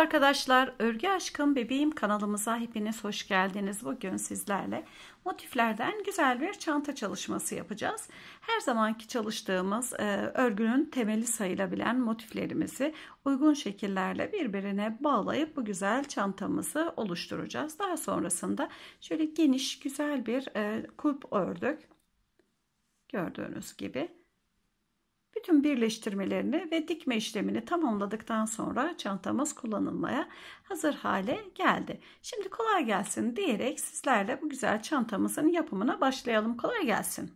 arkadaşlar, Örgü Aşkım Bebeğim kanalımıza hepiniz hoş geldiniz. Bugün sizlerle motiflerden güzel bir çanta çalışması yapacağız. Her zamanki çalıştığımız e, örgünün temeli sayılabilen motiflerimizi uygun şekillerle birbirine bağlayıp bu güzel çantamızı oluşturacağız. Daha sonrasında şöyle geniş güzel bir e, kulp ördük. Gördüğünüz gibi. Bütün birleştirmelerini ve dikme işlemini tamamladıktan sonra çantamız kullanılmaya hazır hale geldi. Şimdi kolay gelsin diyerek sizlerle bu güzel çantamızın yapımına başlayalım. Kolay gelsin.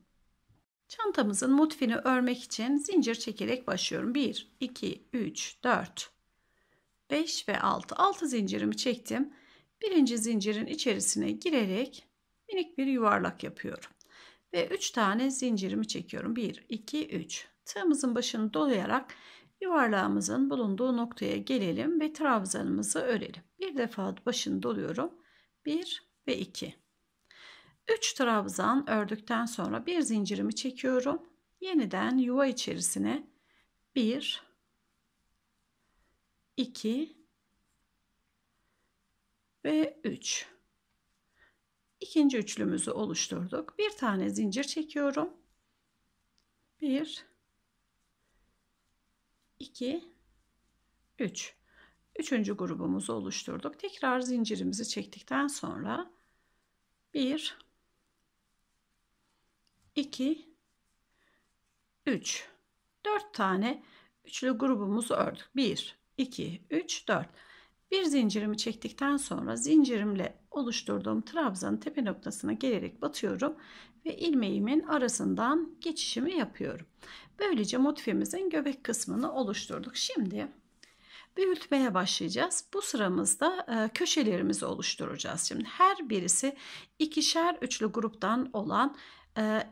Çantamızın motifini örmek için zincir çekerek başlıyorum. 1, 2, 3, 4, 5 ve 6. 6 zincirimi çektim. Birinci zincirin içerisine girerek minik bir yuvarlak yapıyorum. Ve 3 tane zincirimi çekiyorum. 1, 2, 3. Tığımızın başını dolayarak yuvarlağımızın bulunduğu noktaya gelelim ve trabzanımızı örelim. Bir defa başını doluyorum. 1 ve 2. 3 trabzan ördükten sonra bir zincirimi çekiyorum. Yeniden yuva içerisine 1 2 ve 3. İkinci üçlümüzü oluşturduk. Bir tane zincir çekiyorum. 1 2, 3. Üçüncü grubumuzu oluşturduk. Tekrar zincirimizi çektikten sonra 1, 2, 3. 4 tane üçlü grubumuzu ördük. 1, 2, 3, 4. Bir zincirimi çektikten sonra zincirimle oluşturduğum trabzanın tepe noktasına gelerek batıyorum ve ilmeğimin arasından geçişimi yapıyorum. Böylece motifimizin göbek kısmını oluşturduk. Şimdi büyütmeye başlayacağız. Bu sıramızda e, köşelerimizi oluşturacağız. Şimdi her birisi ikişer üçlü gruptan olan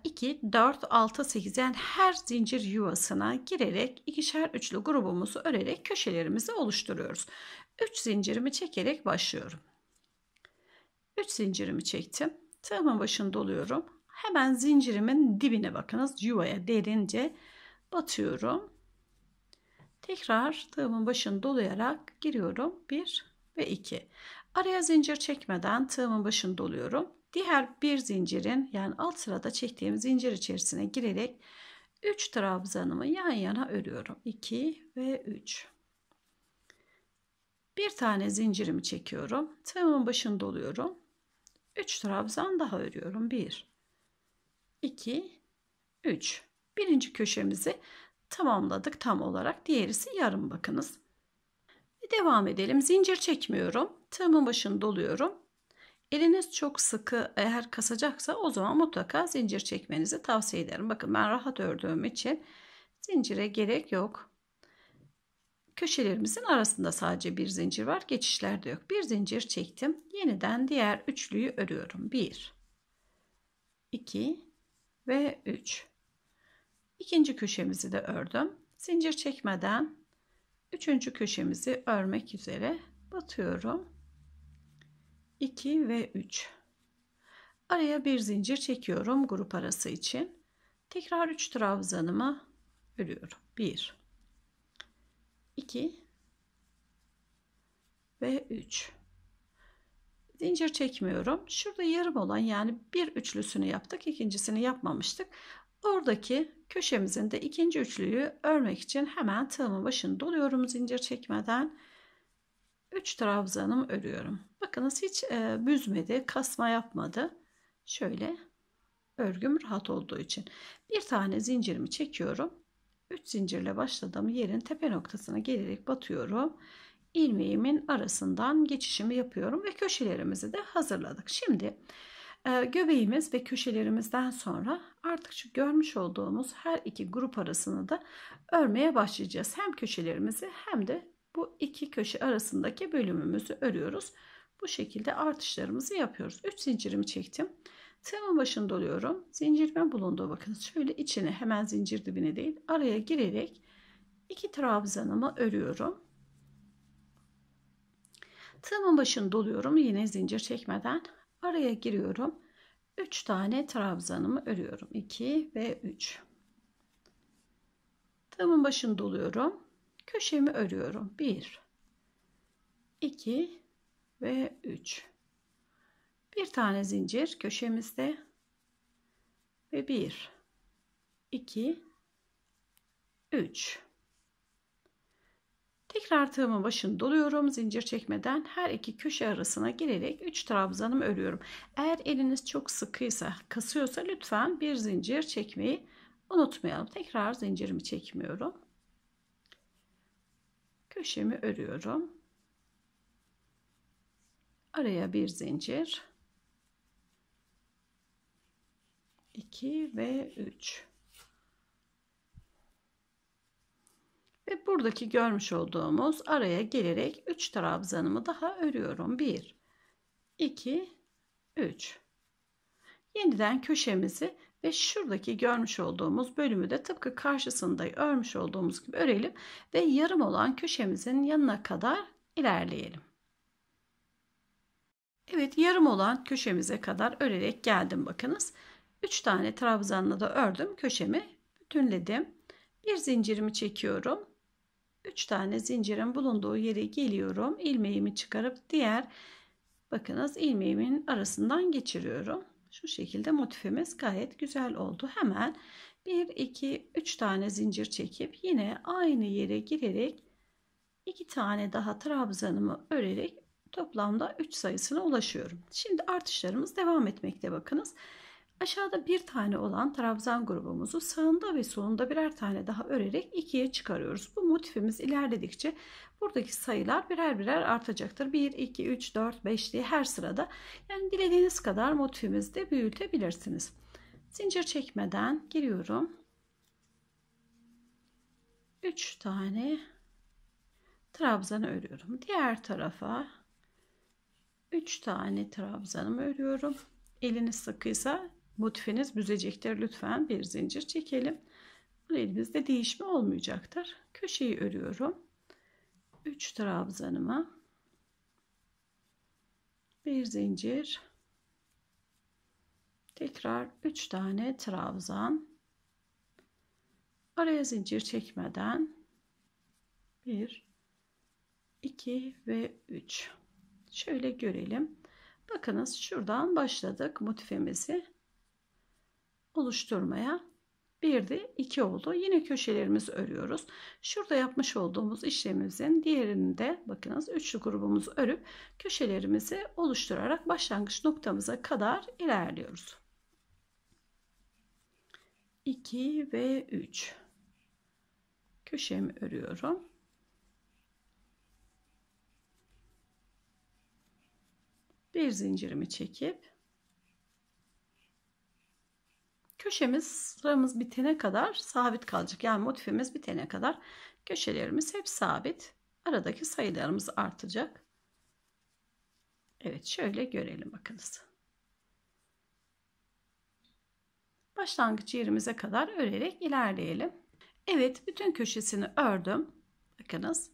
2, 4, 6, 8 yani her zincir yuvasına girerek ikişer üçlü grubumuzu örerek köşelerimizi oluşturuyoruz. 3 zincirimi çekerek başlıyorum. 3 zincirimi çektim. Tığımın başını doluyorum. Hemen zincirimin dibine bakınız. Yuvaya derince batıyorum. Tekrar tığımın başını dolayarak giriyorum. 1 ve 2. Araya zincir çekmeden tığımın başını doluyorum. Diğer bir zincirin yani alt sırada çektiğim zincir içerisine girerek 3 trabzanımı yan yana örüyorum. 2 ve 3. Bir tane zincirimi çekiyorum. Tığımın başını doluyorum. 3 trabzan daha örüyorum. 1 2 3 birinci köşemizi tamamladık tam olarak. Diğerisi yarım bakınız. Devam edelim. Zincir çekmiyorum. Tığımın başını doluyorum. Eliniz çok sıkı eğer kasacaksa o zaman mutlaka zincir çekmenizi tavsiye ederim. Bakın ben rahat ördüğüm için zincire gerek yok. Köşelerimizin arasında sadece bir zincir var. Geçişlerde yok. Bir zincir çektim. Yeniden diğer üçlüyü örüyorum. 1 2 ve 3. İkinci köşemizi de ördüm. Zincir çekmeden üçüncü köşemizi örmek üzere batıyorum. 2 ve 3. Araya bir zincir çekiyorum grup arası için. Tekrar 3 trabzanımı örüyorum. 1 2 ve 3 zincir çekmiyorum şurada yarım olan yani bir üçlüsünü yaptık ikincisini yapmamıştık oradaki köşemizin de ikinci üçlüyü örmek için hemen tığımın başını doluyorum zincir çekmeden 3 trabzanımı örüyorum bakınız hiç e, büzmedi kasma yapmadı şöyle örgüm rahat olduğu için bir tane zincirimi çekiyorum 3 zincirle başladığım yerin tepe noktasına gelerek batıyorum. Ilmeğimin arasından geçişimi yapıyorum ve köşelerimizi de hazırladık. Şimdi e, göbeğimiz ve köşelerimizden sonra artık şu görmüş olduğumuz her iki grup arasını da örmeye başlayacağız. Hem köşelerimizi hem de bu iki köşe arasındaki bölümümüzü örüyoruz. Bu şekilde artışlarımızı yapıyoruz. 3 zincirimi çektim. Tığımın başında doluyorum. Zincirimin bulunduğu bakın şöyle içine hemen zincir dibine değil araya girerek iki trabzanımı örüyorum. Tığımın başını doluyorum yine zincir çekmeden araya giriyorum. 3 tane trabzanımı örüyorum. 2 ve 3. Tığımın başını doluyorum. Köşemi örüyorum. 1 2 ve 3 bir tane zincir köşemizde ve 1 2 3 Tekrar tığımın başını doluyorum. Zincir çekmeden her iki köşe arasına girerek 3 trabzanımı örüyorum. Eğer eliniz çok sıkıysa, kasıyorsa lütfen bir zincir çekmeyi unutmayalım. Tekrar zincirimi çekmiyorum. Köşemi örüyorum. Araya bir zincir. 2 ve 3. Ve buradaki görmüş olduğumuz araya gelerek 3 trabzanımı daha örüyorum. 1 2 3. Yeniden köşemizi ve şuradaki görmüş olduğumuz bölümü de tıpkı karşısında örmüş olduğumuz gibi örelim ve yarım olan köşemizin yanına kadar ilerleyelim. Evet yarım olan köşemize kadar örerek geldim bakınız. 3 tane trabzanla da ördüm. Köşemi bütünledim. Bir zincirimi çekiyorum. 3 tane zincirin bulunduğu yere geliyorum. ilmeğimi çıkarıp diğer bakınız ilmeğimin arasından geçiriyorum. Şu şekilde motifimiz gayet güzel oldu. Hemen 1 2 3 tane zincir çekip yine aynı yere girerek 2 tane daha trabzanımı örerek toplamda 3 sayısına ulaşıyorum. Şimdi artışlarımız devam etmekte bakınız. Aşağıda bir tane olan trabzan grubumuzu sağında ve solunda birer tane daha örerek ikiye çıkarıyoruz. Bu motifimiz ilerledikçe buradaki sayılar birer birer artacaktır. 1, 2, 3, 4, 5 diye her sırada yani dilediğiniz kadar motifimizi de büyütebilirsiniz. Zincir çekmeden giriyorum. 3 tane trabzan örüyorum. Diğer tarafa 3 tane trabzanımı örüyorum. Eliniz sıkıysa motifiniz büzecektir. Lütfen bir zincir çekelim. Bu elimizde değişme olmayacaktır. Köşeyi örüyorum. 3 trabzanıma bir zincir tekrar 3 tane trabzan araya zincir çekmeden 1 2 ve 3 şöyle görelim bakınız şuradan başladık motifimizi oluşturmaya bir de iki oldu. Yine köşelerimizi örüyoruz. Şurada yapmış olduğumuz işlemimizin diğerinde bakınız üçlü grubumuzu örüp köşelerimizi oluşturarak başlangıç noktamıza kadar ilerliyoruz. 2 ve 3 köşemi örüyorum. Bir zincirimi çekip köşemiz sıramız bitene kadar sabit kalacak. Yani motifimiz bitene kadar köşelerimiz hep sabit. Aradaki sayılarımız artacak. Evet şöyle görelim bakınız. Başlangıç yerimize kadar örerek ilerleyelim. Evet bütün köşesini ördüm. Bakınız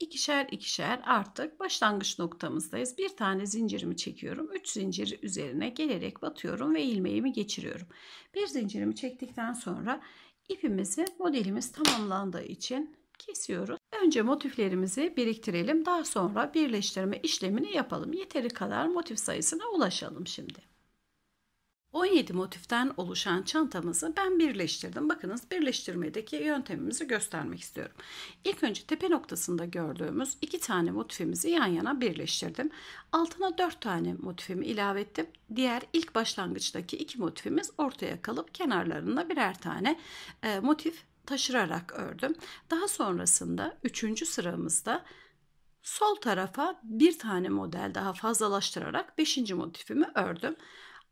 ikişer ikişer artık başlangıç noktamızdayız. Bir tane zincirimi çekiyorum. 3 zinciri üzerine gelerek batıyorum ve ilmeğimi geçiriyorum. Bir zincirimi çektikten sonra ipimizi modelimiz tamamlandığı için kesiyoruz. Önce motiflerimizi biriktirelim. Daha sonra birleştirme işlemini yapalım. Yeteri kadar motif sayısına ulaşalım şimdi. 17 motiften oluşan çantamızı ben birleştirdim. Bakınız birleştirmedeki yöntemimizi göstermek istiyorum. İlk önce tepe noktasında gördüğümüz iki tane motifimizi yan yana birleştirdim. Altına 4 tane motifimi ilave ettim. Diğer ilk başlangıçtaki iki motifimiz ortaya kalıp kenarlarında birer tane e, motif taşırarak ördüm. Daha sonrasında 3. sıramızda sol tarafa bir tane model daha fazlalaştırarak 5. motifimi ördüm.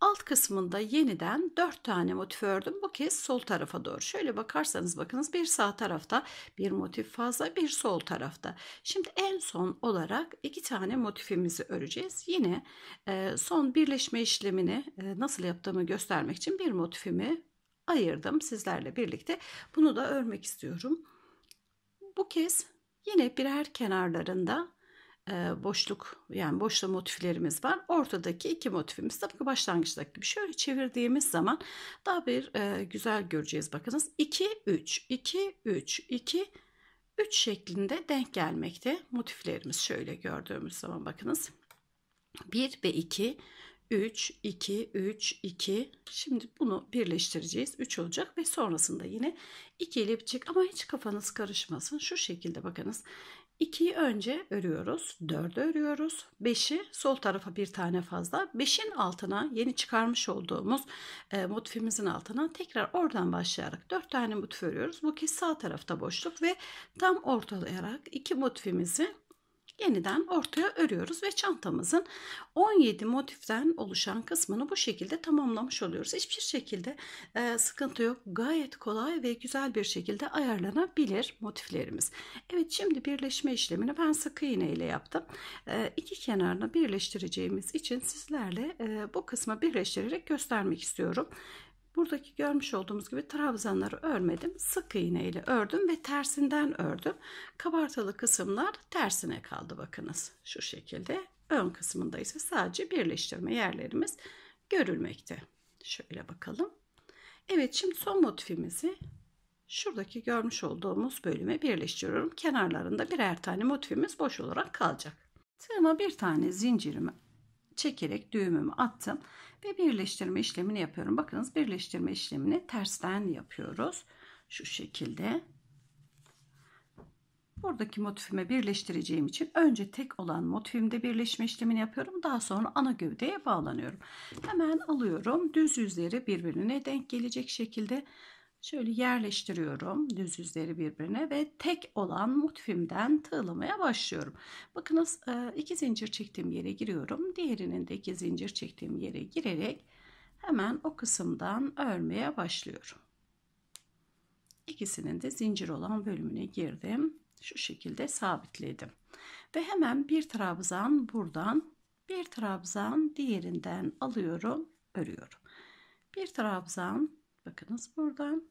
Alt kısmında yeniden 4 tane motif ördüm. Bu kez sol tarafa doğru. Şöyle bakarsanız bakınız bir sağ tarafta bir motif fazla bir sol tarafta. Şimdi en son olarak iki tane motifimizi öreceğiz. Yine e, son birleşme işlemini e, nasıl yaptığımı göstermek için bir motifimi ayırdım sizlerle birlikte. Bunu da örmek istiyorum. Bu kez yine birer kenarlarında e, boşluk yani boşluk motiflerimiz var. Ortadaki iki motifimiz tıpkı başlangıçtaki gibi şöyle çevirdiğimiz zaman daha bir e, güzel göreceğiz bakınız. 2 3 2 3 2 3 şeklinde denk gelmekte motiflerimiz şöyle gördüğümüz zaman bakınız. 1 ve 2 3 2 3 2 şimdi bunu birleştireceğiz 3 olacak ve sonrasında yine 2 ile bitecek ama hiç kafanız karışmasın şu şekilde bakınız 2'yi önce örüyoruz. 4'ü örüyoruz. 5'i sol tarafa bir tane fazla. 5'in altına yeni çıkarmış olduğumuz e, motifimizin altına tekrar oradan başlayarak 4 tane motif örüyoruz. Bu kez sağ tarafta boşluk ve tam ortalayarak iki motifimizi yeniden ortaya örüyoruz ve çantamızın 17 motiften oluşan kısmını bu şekilde tamamlamış oluyoruz. Hiçbir şekilde e, sıkıntı yok. Gayet kolay ve güzel bir şekilde ayarlanabilir motiflerimiz. Evet şimdi birleşme işlemini ben sık iğne ile yaptım. E, iki kenarını birleştireceğimiz için sizlerle e, bu kısmı birleştirerek göstermek istiyorum. Buradaki görmüş olduğumuz gibi trabzanları örmedim. Sık iğne ile ördüm ve tersinden ördüm. Kabartalı kısımlar tersine kaldı bakınız. Şu şekilde ön kısmında ise sadece birleştirme yerlerimiz görülmekte. Şöyle bakalım. Evet şimdi son motifimizi şuradaki görmüş olduğumuz bölüme birleştiriyorum. Kenarlarında birer tane motifimiz boş olarak kalacak. Tığıma bir tane zincirimi çekerek düğümümü attım ve birleştirme işlemini yapıyorum. Bakınız birleştirme işlemini tersten yapıyoruz. Şu şekilde. Buradaki motifime birleştireceğim için önce tek olan motifimde birleşme işlemini yapıyorum. Daha sonra ana gövdeye bağlanıyorum. Hemen alıyorum. Düz yüzleri birbirine denk gelecek şekilde Şöyle yerleştiriyorum düz yüzleri birbirine ve tek olan motifimden tığlamaya başlıyorum. Bakınız e, iki zincir çektiğim yere giriyorum. Diğerinin de iki zincir çektiğim yere girerek hemen o kısımdan örmeye başlıyorum. İkisinin de zincir olan bölümüne girdim. Şu şekilde sabitledim. Ve hemen bir trabzan buradan bir trabzan diğerinden alıyorum örüyorum. Bir trabzan Bakınız buradan.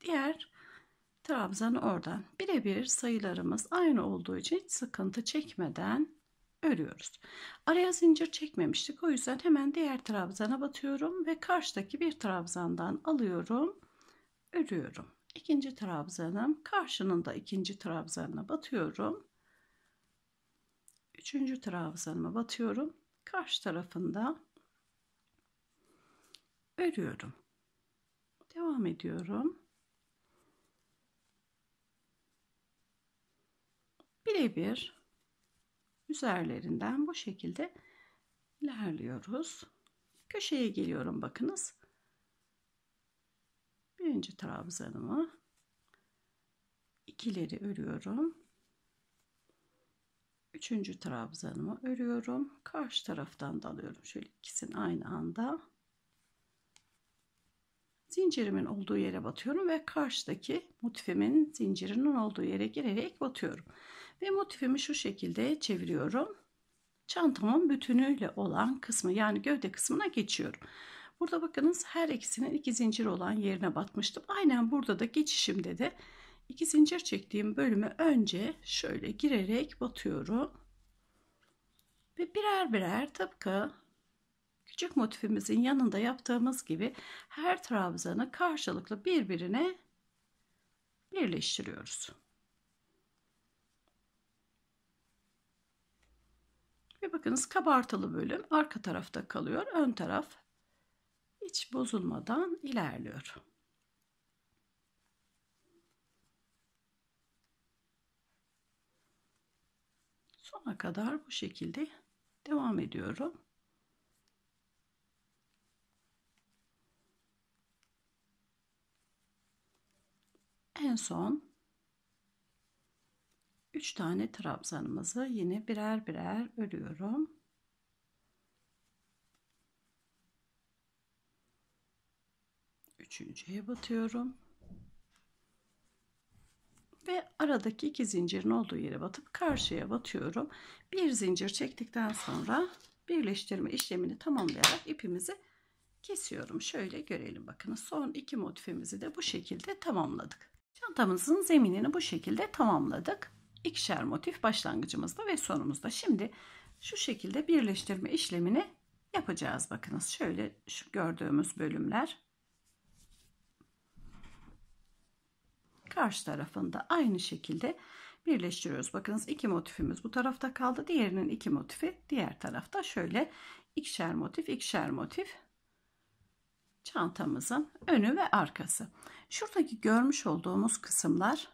Diğer trabzanı oradan. Birebir sayılarımız aynı olduğu için sıkıntı çekmeden örüyoruz. Araya zincir çekmemiştik. O yüzden hemen diğer trabzana batıyorum ve karşıdaki bir trabzandan alıyorum, örüyorum. İkinci trabzanım, karşının da ikinci trabzanına batıyorum. Üçüncü trabzanıma batıyorum. Karşı tarafında örüyorum. Devam ediyorum. Birebir üzerlerinden bu şekilde ilerliyoruz. Köşeye geliyorum bakınız. Birinci trabzanımı ikileri örüyorum. Üçüncü trabzanımı örüyorum. Karşı taraftan da alıyorum. Şöyle ikisini aynı anda zincirimin olduğu yere batıyorum ve karşıdaki motifimin zincirinin olduğu yere girerek batıyorum. Ve motifimi şu şekilde çeviriyorum. Çantamın bütünüyle olan kısmı yani gövde kısmına geçiyorum. Burada bakınız her ikisinin iki zincir olan yerine batmıştım. Aynen burada da geçişimde de iki zincir çektiğim bölümü önce şöyle girerek batıyorum. Ve birer birer tıpkı küçük motifimizin yanında yaptığımız gibi her trabzanı karşılıklı birbirine birleştiriyoruz. Ve bakınız kabartılı bölüm arka tarafta kalıyor. Ön taraf hiç bozulmadan ilerliyor. Sona kadar bu şekilde devam ediyorum. En son 3 tane trabzanımızı yine birer birer örüyorum. Üçüncüye batıyorum. Ve aradaki iki zincirin olduğu yere batıp karşıya batıyorum. Bir zincir çektikten sonra birleştirme işlemini tamamlayarak ipimizi kesiyorum. Şöyle görelim bakın. Son iki motifimizi de bu şekilde tamamladık. Çantamızın zeminini bu şekilde tamamladık. İkişer motif başlangıcımızda ve sonumuzda. Şimdi şu şekilde birleştirme işlemini yapacağız. Bakınız şöyle şu gördüğümüz bölümler. Karşı tarafında aynı şekilde birleştiriyoruz. Bakınız iki motifimiz bu tarafta kaldı. Diğerinin iki motifi diğer tarafta. Şöyle ikişer motif, ikişer motif çantamızın önü ve arkası. Şuradaki görmüş olduğumuz kısımlar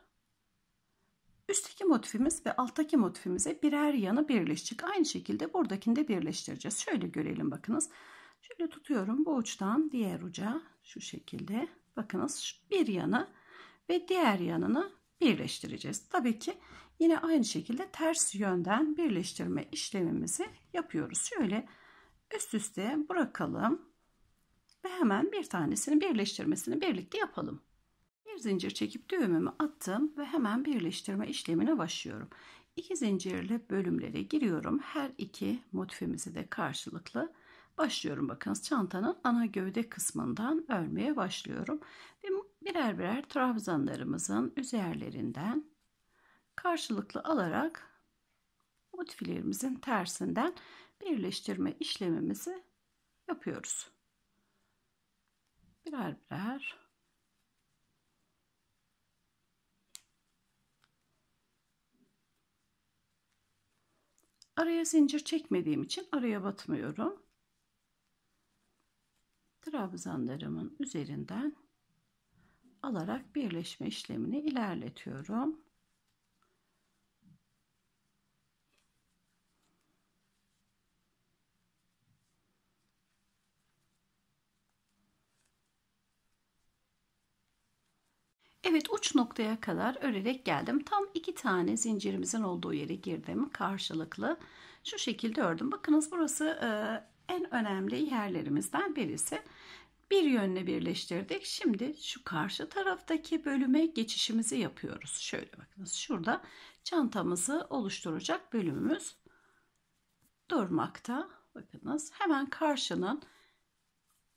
üstteki motifimiz ve alttaki motifimize birer yanı birleşecek. Aynı şekilde buradakini de birleştireceğiz. Şöyle görelim bakınız. Şöyle tutuyorum bu uçtan diğer uca şu şekilde. Bakınız bir yanı ve diğer yanını birleştireceğiz. Tabii ki yine aynı şekilde ters yönden birleştirme işlemimizi yapıyoruz. Şöyle üst üste bırakalım ve hemen bir tanesini birleştirmesini birlikte yapalım. Bir zincir çekip düğümümü attım ve hemen birleştirme işlemine başlıyorum. İki zincirli bölümlere giriyorum. Her iki motifimizi de karşılıklı başlıyorum. Bakınız çantanın ana gövde kısmından örmeye başlıyorum. Ve birer birer trabzanlarımızın üzerlerinden karşılıklı alarak motiflerimizin tersinden birleştirme işlemimizi yapıyoruz birer birer Araya zincir çekmediğim için araya batmıyorum. Trabzanlarımın üzerinden alarak birleşme işlemini ilerletiyorum. Evet uç noktaya kadar örerek geldim. Tam iki tane zincirimizin olduğu yere girdim karşılıklı. Şu şekilde ördüm. Bakınız burası e, en önemli yerlerimizden birisi. Bir yönle birleştirdik. Şimdi şu karşı taraftaki bölüme geçişimizi yapıyoruz. Şöyle bakınız şurada çantamızı oluşturacak bölümümüz durmakta. Bakınız hemen karşının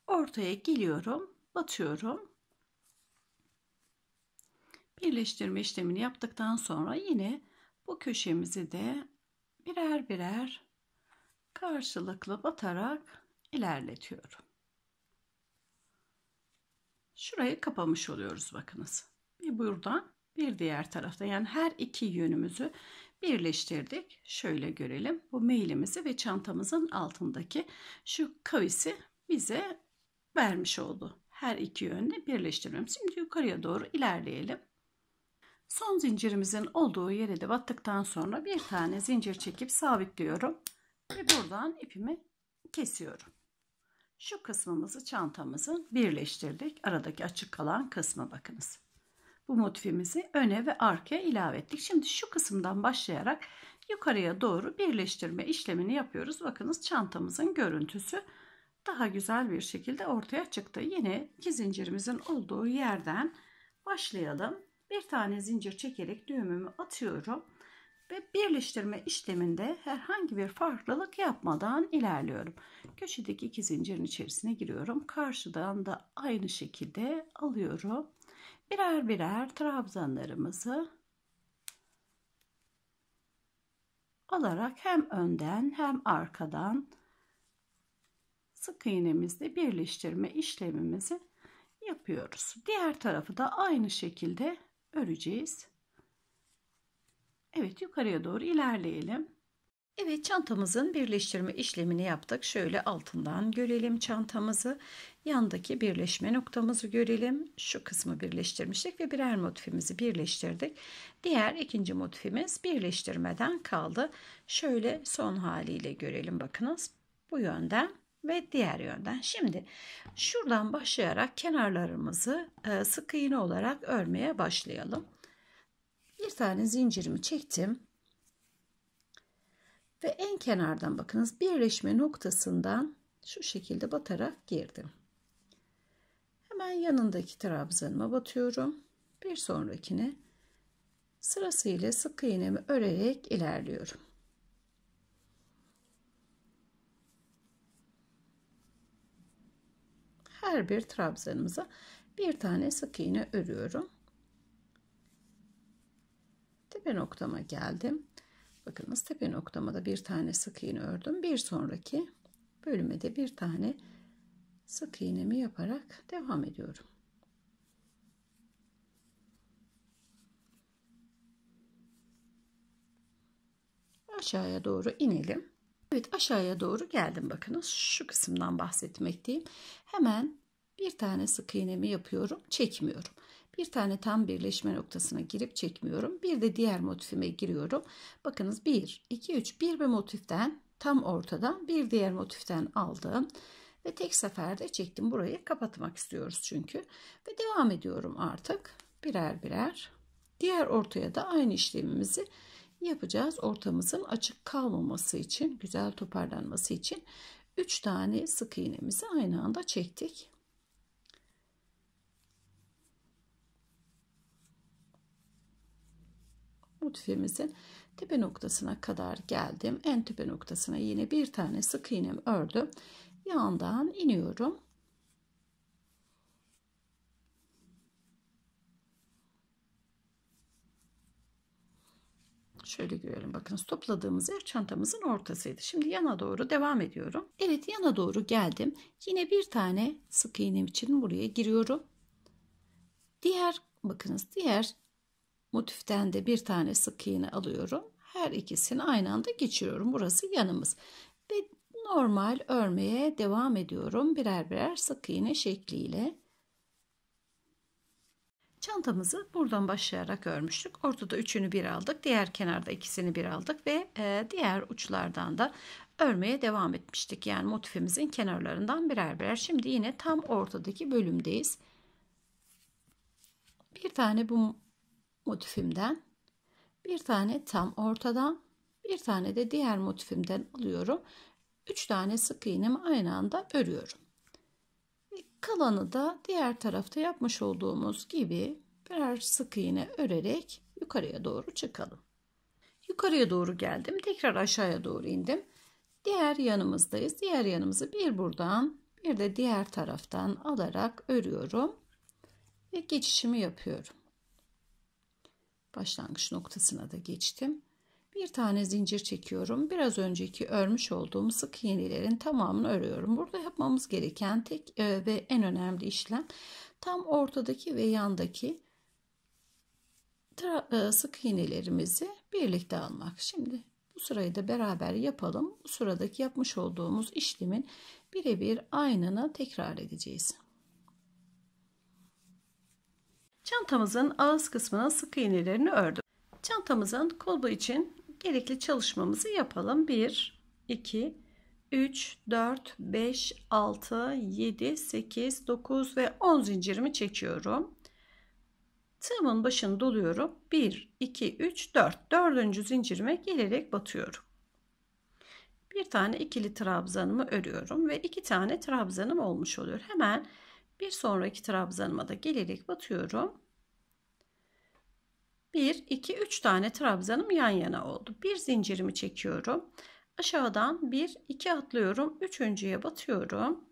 ortaya geliyorum, batıyorum Birleştirme işlemini yaptıktan sonra yine bu köşemizi de birer birer karşılıklı batarak ilerletiyorum. Şurayı kapamış oluyoruz bakınız. Bir buradan bir diğer tarafta yani her iki yönümüzü birleştirdik. Şöyle görelim. Bu mailimizi ve çantamızın altındaki şu kavisi bize vermiş oldu. Her iki yönde birleştiriyorum. Şimdi yukarıya doğru ilerleyelim. Son zincirimizin olduğu yere de battıktan sonra bir tane zincir çekip sabitliyorum. Ve buradan ipimi kesiyorum. Şu kısmımızı çantamızın birleştirdik. Aradaki açık kalan kısmı bakınız. Bu motifimizi öne ve arkaya ilave ettik. Şimdi şu kısımdan başlayarak yukarıya doğru birleştirme işlemini yapıyoruz. Bakınız çantamızın görüntüsü daha güzel bir şekilde ortaya çıktı. Yine iki zincirimizin olduğu yerden başlayalım bir tane zincir çekerek düğümümü atıyorum ve birleştirme işleminde herhangi bir farklılık yapmadan ilerliyorum. Köşedeki iki zincirin içerisine giriyorum. Karşıdan da aynı şekilde alıyorum. Birer birer trabzanlarımızı alarak hem önden hem arkadan sık iğnemizle birleştirme işlemimizi yapıyoruz. Diğer tarafı da aynı şekilde öreceğiz. Evet yukarıya doğru ilerleyelim. Evet çantamızın birleştirme işlemini yaptık. Şöyle altından görelim çantamızı. Yandaki birleşme noktamızı görelim. Şu kısmı birleştirmiştik ve birer motifimizi birleştirdik. Diğer ikinci motifimiz birleştirmeden kaldı. Şöyle son haliyle görelim bakınız. Bu yönden ve diğer yönden. Şimdi şuradan başlayarak kenarlarımızı e, sık iğne olarak örmeye başlayalım. Bir tane zincirimi çektim. Ve en kenardan bakınız birleşme noktasından şu şekilde batarak girdim. Hemen yanındaki trabzanıma batıyorum. Bir sonrakine sırasıyla sık iğnemi örerek ilerliyorum. her bir trabzanımıza bir tane sık iğne örüyorum. Tepe noktama geldim. Bakınız tepe da bir tane sık iğne ördüm. Bir sonraki bölüme de bir tane sık iğnemi yaparak devam ediyorum. aşağıya doğru inelim. Evet aşağıya doğru geldim bakınız şu kısımdan bahsetmekteyim. Hemen bir tane sık iğnemi yapıyorum, çekmiyorum. Bir tane tam birleşme noktasına girip çekmiyorum. Bir de diğer motifime giriyorum. Bakınız 1, 2, 3, bir bir motiften tam ortadan bir diğer motiften aldım. Ve tek seferde çektim. Burayı kapatmak istiyoruz çünkü. Ve devam ediyorum artık birer birer. Diğer ortaya da aynı işlemimizi yapacağız. Ortamızın açık kalmaması için, güzel toparlanması için 3 tane sık iğnemizi aynı anda çektik. motifimizin tepe noktasına kadar geldim. En tepe noktasına yine bir tane sık iğnem ördüm. Yandan iniyorum. Şöyle görelim Bakın topladığımız yer çantamızın ortasıydı. Şimdi yana doğru devam ediyorum. Evet yana doğru geldim. Yine bir tane sık iğnem için buraya giriyorum. Diğer bakınız diğer motiften de bir tane sık iğne alıyorum. Her ikisini aynı anda geçiriyorum. Burası yanımız. Ve normal örmeye devam ediyorum. Birer birer sık iğne şekliyle. Çantamızı buradan başlayarak örmüştük. Ortada üçünü bir aldık. Diğer kenarda ikisini bir aldık ve e, diğer uçlardan da örmeye devam etmiştik. Yani motifimizin kenarlarından birer birer. Şimdi yine tam ortadaki bölümdeyiz. Bir tane bu motifimden bir tane tam ortadan bir tane de diğer motifimden alıyorum. 3 tane sık iğnemi aynı anda örüyorum. E, kalanı da diğer tarafta yapmış olduğumuz gibi birer sık iğne örerek yukarıya doğru çıkalım. Yukarıya doğru geldim. Tekrar aşağıya doğru indim. Diğer yanımızdayız. Diğer yanımızı bir buradan bir de diğer taraftan alarak örüyorum ve geçişimi yapıyorum başlangıç noktasına da geçtim. Bir tane zincir çekiyorum. Biraz önceki örmüş olduğum sık iğnelerin tamamını örüyorum. Burada yapmamız gereken tek e, ve en önemli işlem tam ortadaki ve yandaki e, sık iğnelerimizi birlikte almak. Şimdi bu sırayı da beraber yapalım. Bu sıradaki yapmış olduğumuz işlemin birebir aynını tekrar edeceğiz. Çantamızın ağız kısmına sık iğnelerini ördüm. Çantamızın kolu için gerekli çalışmamızı yapalım. 1, 2, 3, 4, 5, 6, 7, 8, 9 ve 10 zincirimi çekiyorum. Tığımın başını doluyorum. 1, 2, 3, 4. Dördüncü zincirime gelerek batıyorum. Bir tane ikili trabzanımı örüyorum ve iki tane trabzanım olmuş oluyor. Hemen bir sonraki trabzanıma da gelerek batıyorum. 1, 2, 3 tane trabzanım yan yana oldu. Bir zincirimi çekiyorum. Aşağıdan 1, 2 atlıyorum. Üçüncüye batıyorum.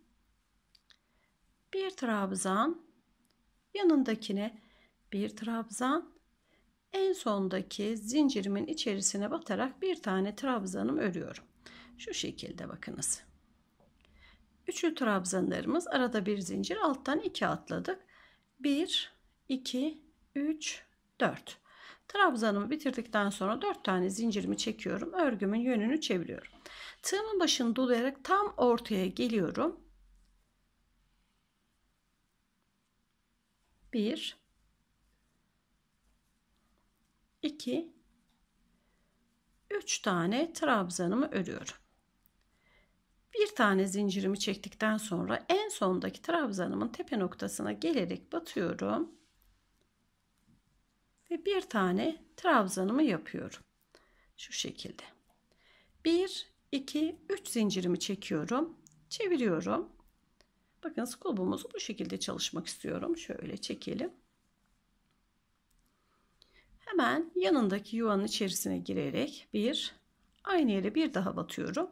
Bir trabzan. Yanındakine bir trabzan. En sondaki zincirimin içerisine batarak bir tane trabzanım örüyorum. Şu şekilde bakınız. Üçlü trabzanlarımız arada bir zincir alttan iki atladık. 1, 2, 3, 4. Trabzanımı bitirdikten sonra 4 tane zincirimi çekiyorum. Örgümün yönünü çeviriyorum. Tığımın başını dolayarak tam ortaya geliyorum. 1 2 3 tane trabzanımı örüyorum. Bir tane zincirimi çektikten sonra en sondaki trabzanımın tepe noktasına gelerek batıyorum ve bir tane trabzanımı yapıyorum. Şu şekilde. 1 2 3 zincirimi çekiyorum. Çeviriyorum. Bakın kulbumuzu bu şekilde çalışmak istiyorum. Şöyle çekelim. Hemen yanındaki yuvanın içerisine girerek bir aynı yere bir daha batıyorum.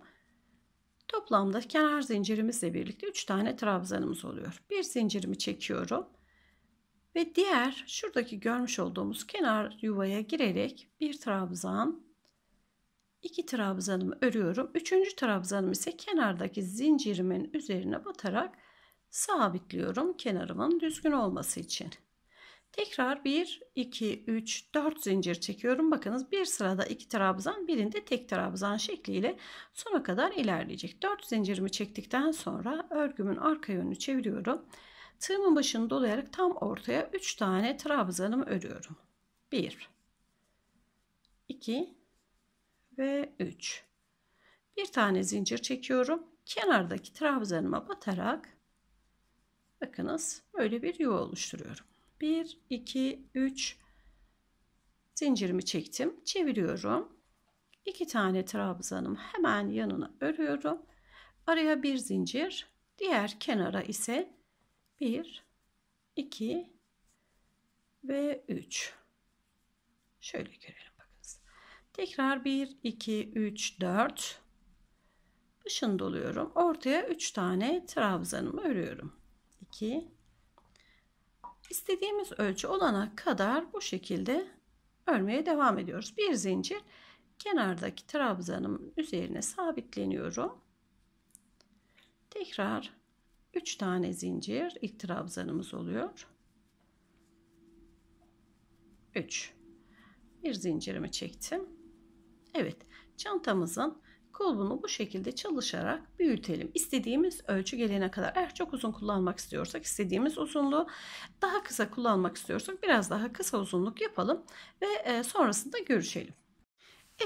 Toplamda kenar zincirimizle birlikte 3 tane trabzanımız oluyor. Bir zincirimi çekiyorum. Ve diğer şuradaki görmüş olduğumuz kenar yuvaya girerek bir trabzan, iki trabzanımı örüyorum. Üçüncü trabzanım ise kenardaki zincirimin üzerine batarak sabitliyorum kenarımın düzgün olması için. Tekrar 1, 2, 3, 4 zincir çekiyorum. Bakınız bir sırada 2 trabzan birinde tek trabzan şekliyle sona kadar ilerleyecek. 4 zincirimi çektikten sonra örgümün arka yönünü çeviriyorum. Tığımın başını dolayarak tam ortaya 3 tane trabzanımı örüyorum. 1 2 ve 3 bir tane zincir çekiyorum. Kenardaki trabzanıma batarak bakınız böyle bir yuva oluşturuyorum. 1 2 3 zincirimi çektim. Çeviriyorum. 2 tane trabzanımı hemen yanına örüyorum. Araya bir zincir, diğer kenara ise 1, 2 ve 3. Şöyle görelim bakınız. Tekrar 1, 2, 3, 4. Işın doluyorum. Ortaya 3 tane trabzanımı örüyorum. 2, istediğimiz ölçü olana kadar bu şekilde örmeye devam ediyoruz. Bir zincir kenardaki trabzanımın üzerine sabitleniyorum. Tekrar 3 tane zincir ilk trabzanımız oluyor. 3 bir zincirimi çektim. Evet çantamızın kulbunu bu şekilde çalışarak büyütelim. İstediğimiz ölçü gelene kadar. Eğer çok uzun kullanmak istiyorsak istediğimiz uzunluğu, daha kısa kullanmak istiyorsak biraz daha kısa uzunluk yapalım ve e, sonrasında görüşelim.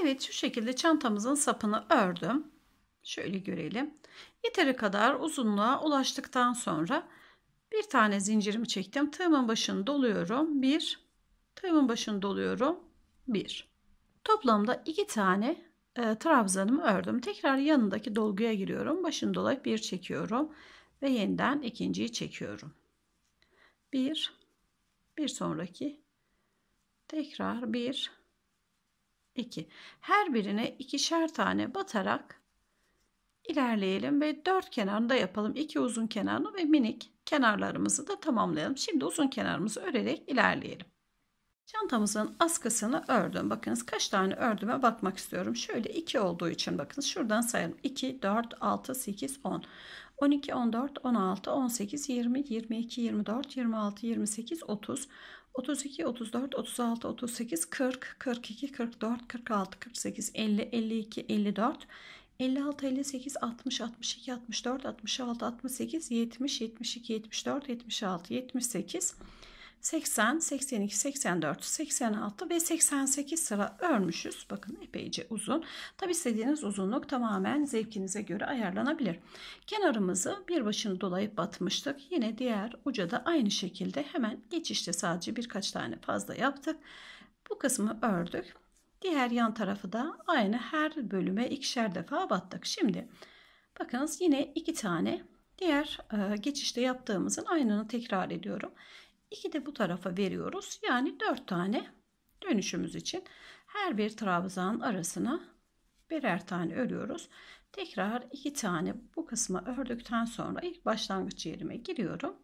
Evet şu şekilde çantamızın sapını ördüm. Şöyle görelim. Yeteri kadar uzunluğa ulaştıktan sonra bir tane zincirimi çektim. Tığımın başını doluyorum. 1 Tığımın başını doluyorum. 1 Toplamda 2 tane e, trabzanımı ördüm. Tekrar yanındaki dolguya giriyorum. Başını dolayıp 1 çekiyorum ve yeniden ikinciyi çekiyorum. 1 bir sonraki tekrar 1 2 her birine ikişer tane batarak ilerleyelim ve dört kenarını da yapalım. İki uzun kenarını ve minik kenarlarımızı da tamamlayalım. Şimdi uzun kenarımızı örerek ilerleyelim. Çantamızın askısını ördüm. Bakınız kaç tane ördüme bakmak istiyorum. Şöyle 2 olduğu için bakınız şuradan sayalım. 2, 4, 6, 8, 10. 12, 14, 16, 18, 20, 22, 24, 26, 28, 30, 32, 34, 36, 38, 40, 42, 44, 46, 48, 50, 52, 54, 56, 58, 60, 62, 64, 66, 68, 70, 72, 74, 76, 78, 80, 82, 84, 86 ve 88 sıra örmüşüz. Bakın epeyce uzun. Tabi istediğiniz uzunluk tamamen zevkinize göre ayarlanabilir. Kenarımızı bir başını dolayıp batmıştık. Yine diğer uca da aynı şekilde hemen geçişte sadece birkaç tane fazla yaptık. Bu kısmı ördük. Diğer yan tarafı da aynı her bölüme ikişer defa battık. Şimdi bakınız yine iki tane diğer e, geçişte yaptığımızın aynını tekrar ediyorum. İki de bu tarafa veriyoruz. Yani dört tane dönüşümüz için her bir trabzan arasına birer tane örüyoruz. Tekrar iki tane bu kısmı ördükten sonra ilk başlangıç yerime giriyorum.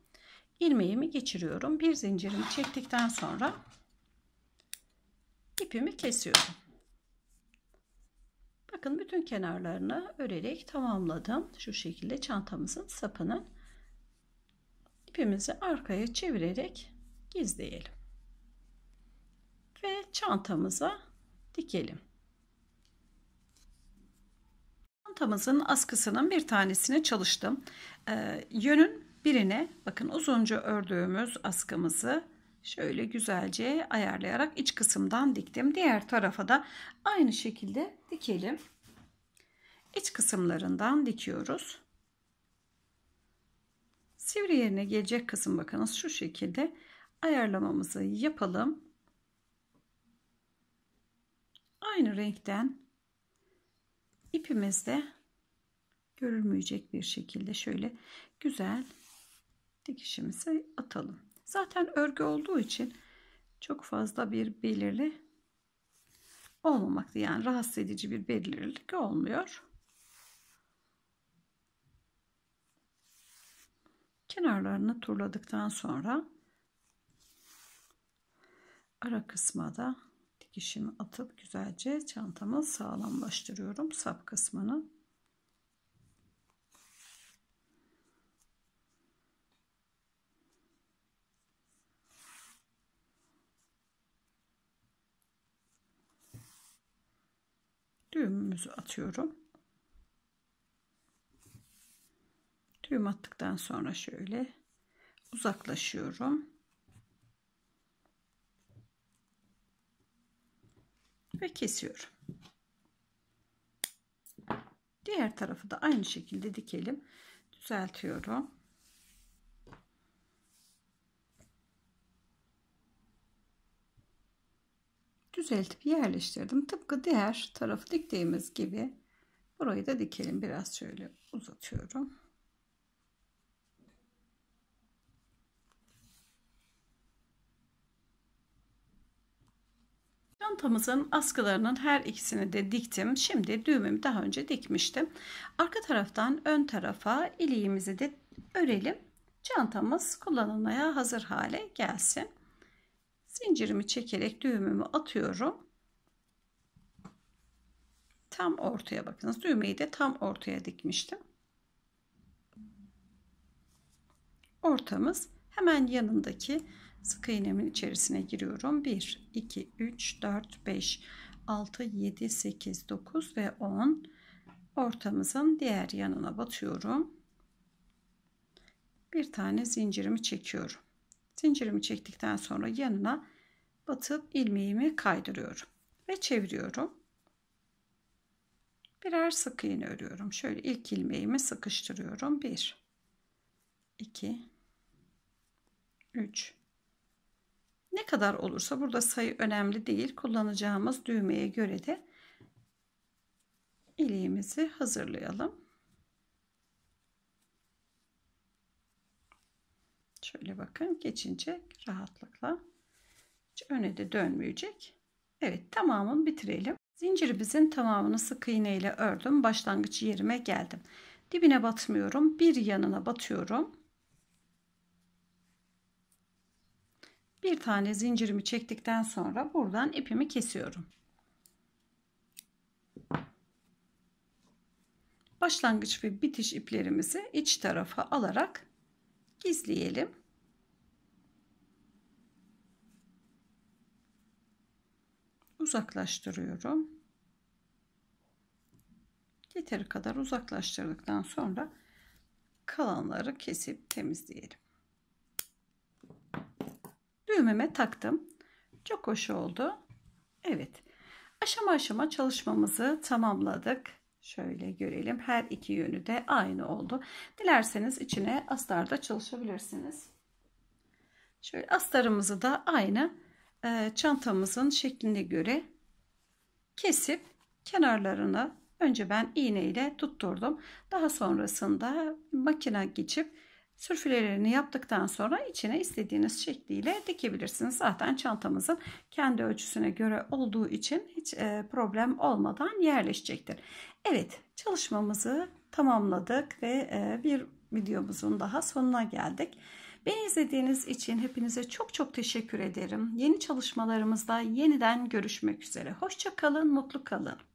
İlmeğimi geçiriyorum. Bir zincirimi çektikten sonra ipimi kesiyorum. Bakın bütün kenarlarını örerek tamamladım. Şu şekilde çantamızın sapını ipimizi arkaya çevirerek gizleyelim. Ve çantamıza dikelim. Çantamızın askısının bir tanesini çalıştım. Ee, yönün birine bakın uzunca ördüğümüz askımızı şöyle güzelce ayarlayarak iç kısımdan diktim. Diğer tarafa da aynı şekilde dikelim. İç kısımlarından dikiyoruz. Sivri yerine gelecek kısım bakınız şu şekilde ayarlamamızı yapalım. Aynı renkten ipimizde görülmeyecek bir şekilde şöyle güzel dikişimizi atalım. Zaten örgü olduğu için çok fazla bir belirli olmamakta. Yani rahatsız edici bir belirlilik olmuyor. Kenarlarını turladıktan sonra ara kısma da dikişimi atıp güzelce çantamı sağlamlaştırıyorum sap kısmını. düğümümüzü atıyorum. Düğüm attıktan sonra şöyle uzaklaşıyorum. Ve kesiyorum. Diğer tarafı da aynı şekilde dikelim. Düzeltiyorum. düzeltip yerleştirdim. Tıpkı diğer tarafı diktiğimiz gibi burayı da dikelim. Biraz şöyle uzatıyorum. Çantamızın askılarının her ikisini de diktim. Şimdi düğmemi daha önce dikmiştim. Arka taraftan ön tarafa iliğimizi de örelim. Çantamız kullanılmaya hazır hale gelsin zincirimi çekerek düğümümü atıyorum. Tam ortaya bakınız. Düğmeyi de tam ortaya dikmiştim. Ortamız hemen yanındaki sık iğnemin içerisine giriyorum. 1, 2, 3, 4, 5, 6, 7, 8, 9 ve 10. Ortamızın diğer yanına batıyorum. Bir tane zincirimi çekiyorum. Zincirimi çektikten sonra yanına batıp ilmeğimi kaydırıyorum ve çeviriyorum. Birer sık iğne örüyorum. Şöyle ilk ilmeğimi sıkıştırıyorum. 1 2 3 Ne kadar olursa burada sayı önemli değil. Kullanacağımız düğmeye göre de iliğimizi hazırlayalım. Şöyle bakın geçince rahatlıkla hiç öne de dönmeyecek. Evet tamamını bitirelim. Zincirimizin tamamını sık iğne ile ördüm. Başlangıç yerime geldim. Dibine batmıyorum. Bir yanına batıyorum. Bir tane zincirimi çektikten sonra buradan ipimi kesiyorum. Başlangıç ve bitiş iplerimizi iç tarafa alarak gizleyelim. uzaklaştırıyorum. Yeteri kadar uzaklaştırdıktan sonra kalanları kesip temizleyelim. Düğmeme taktım. Çok hoş oldu. Evet. Aşama aşama çalışmamızı tamamladık. Şöyle görelim. Her iki yönü de aynı oldu. Dilerseniz içine astar da çalışabilirsiniz. Şöyle astarımızı da aynı e, çantamızın şekline göre kesip kenarlarını önce ben iğneyle tutturdum. Daha sonrasında makine geçip sürfülelerini yaptıktan sonra içine istediğiniz şekliyle dikebilirsiniz. Zaten çantamızın kendi ölçüsüne göre olduğu için hiç e, problem olmadan yerleşecektir. Evet çalışmamızı tamamladık ve e, bir videomuzun daha sonuna geldik. Beni izlediğiniz için hepinize çok çok teşekkür ederim. Yeni çalışmalarımızda yeniden görüşmek üzere. Hoşça kalın, mutlu kalın.